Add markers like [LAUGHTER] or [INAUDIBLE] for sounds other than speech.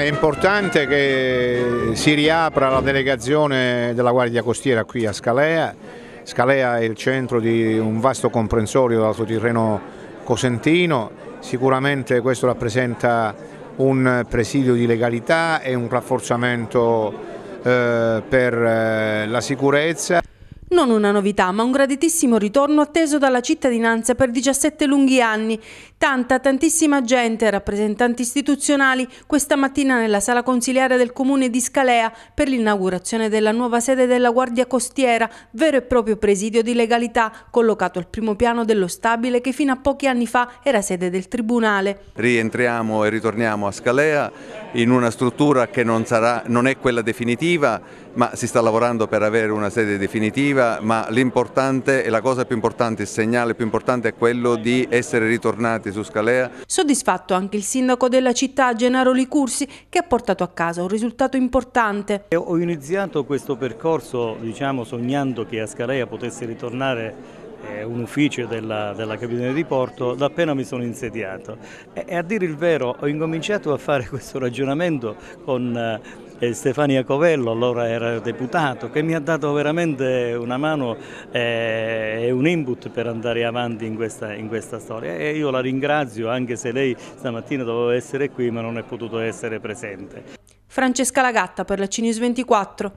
È importante che si riapra la delegazione della Guardia Costiera qui a Scalea. Scalea è il centro di un vasto comprensorio dell'alto terreno cosentino, sicuramente questo rappresenta un presidio di legalità e un rafforzamento eh, per eh, la sicurezza. Non una novità, ma un graditissimo ritorno atteso dalla cittadinanza per 17 lunghi anni. Tanta, tantissima gente, rappresentanti istituzionali, questa mattina nella sala consiliare del comune di Scalea per l'inaugurazione della nuova sede della Guardia Costiera, vero e proprio presidio di legalità, collocato al primo piano dello stabile che fino a pochi anni fa era sede del Tribunale. Rientriamo e ritorniamo a Scalea in una struttura che non, sarà, non è quella definitiva, ma si sta lavorando per avere una sede definitiva negativa, ma l'importante e la cosa più importante, il segnale più importante è quello di essere ritornati su Scalea. Soddisfatto anche il sindaco della città Gennaro Licursi che ha portato a casa un risultato importante. Eh, ho iniziato questo percorso diciamo, sognando che a Scalea potesse ritornare eh, un ufficio della, della Capitania di Porto da appena mi sono insediato e, a dire il vero ho incominciato a fare [LAUGHS] questo ragionamento con eh, e Stefania Covello, allora era deputato, che mi ha dato veramente una mano eh, e un input per andare avanti in questa, in questa storia e io la ringrazio anche se lei stamattina doveva essere qui ma non è potuto essere presente. Francesca Lagatta per la Cinius 24.